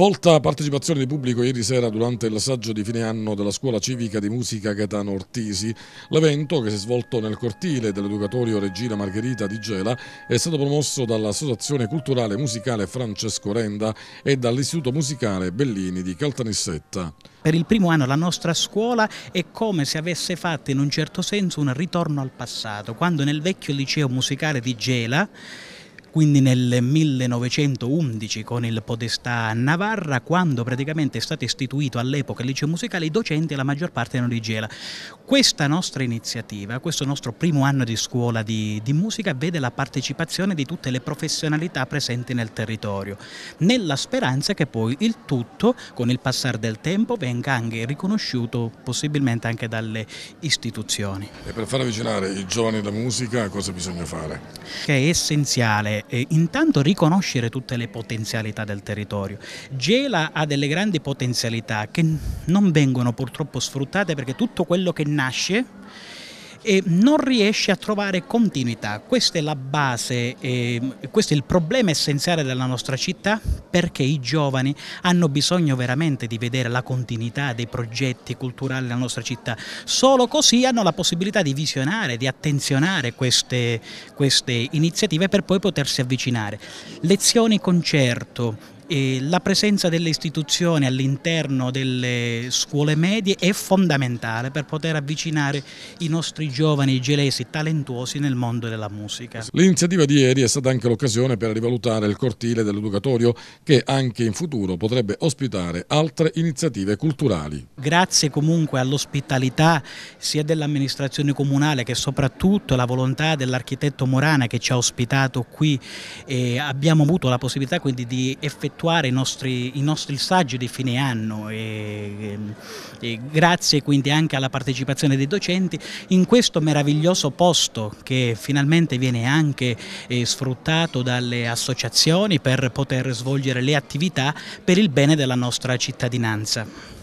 Folta partecipazione di pubblico ieri sera durante il saggio di fine anno della Scuola Civica di Musica Gaetano Ortisi. L'evento, che si è svolto nel cortile dell'educatorio Regina Margherita di Gela, è stato promosso dall'Associazione Culturale Musicale Francesco Renda e dall'Istituto Musicale Bellini di Caltanissetta. Per il primo anno la nostra scuola è come se avesse fatto in un certo senso un ritorno al passato, quando nel vecchio liceo musicale di Gela quindi nel 1911 con il Podestà Navarra, quando praticamente è stato istituito all'epoca il liceo musicale, i docenti la maggior parte erano di Gela. Questa nostra iniziativa, questo nostro primo anno di scuola di, di musica, vede la partecipazione di tutte le professionalità presenti nel territorio, nella speranza che poi il tutto, con il passare del tempo, venga anche riconosciuto possibilmente anche dalle istituzioni. E per far avvicinare i giovani alla musica cosa bisogna fare? Che è essenziale eh, intanto riconoscere tutte le potenzialità del territorio. Gela ha delle grandi potenzialità che non vengono purtroppo sfruttate perché tutto quello che nasce e non riesce a trovare continuità. Questa è la base, eh, questo è il problema essenziale della nostra città perché i giovani hanno bisogno veramente di vedere la continuità dei progetti culturali della nostra città. Solo così hanno la possibilità di visionare, di attenzionare queste, queste iniziative per poi potersi avvicinare. Lezioni concerto, eh, la presenza delle istituzioni all'interno delle scuole medie è fondamentale per poter avvicinare i nostri giovani gelesi talentuosi nel mondo della musica. L'iniziativa di ieri è stata anche l'occasione per rivalutare il cortile dell'educatorio che anche in futuro potrebbe ospitare altre iniziative culturali. Grazie comunque all'ospitalità sia dell'amministrazione comunale che soprattutto la volontà dell'architetto Morana che ci ha ospitato qui eh, abbiamo avuto la possibilità quindi di effettuare effettuare i nostri, i nostri saggi di fine anno e, e grazie quindi anche alla partecipazione dei docenti in questo meraviglioso posto che finalmente viene anche eh, sfruttato dalle associazioni per poter svolgere le attività per il bene della nostra cittadinanza.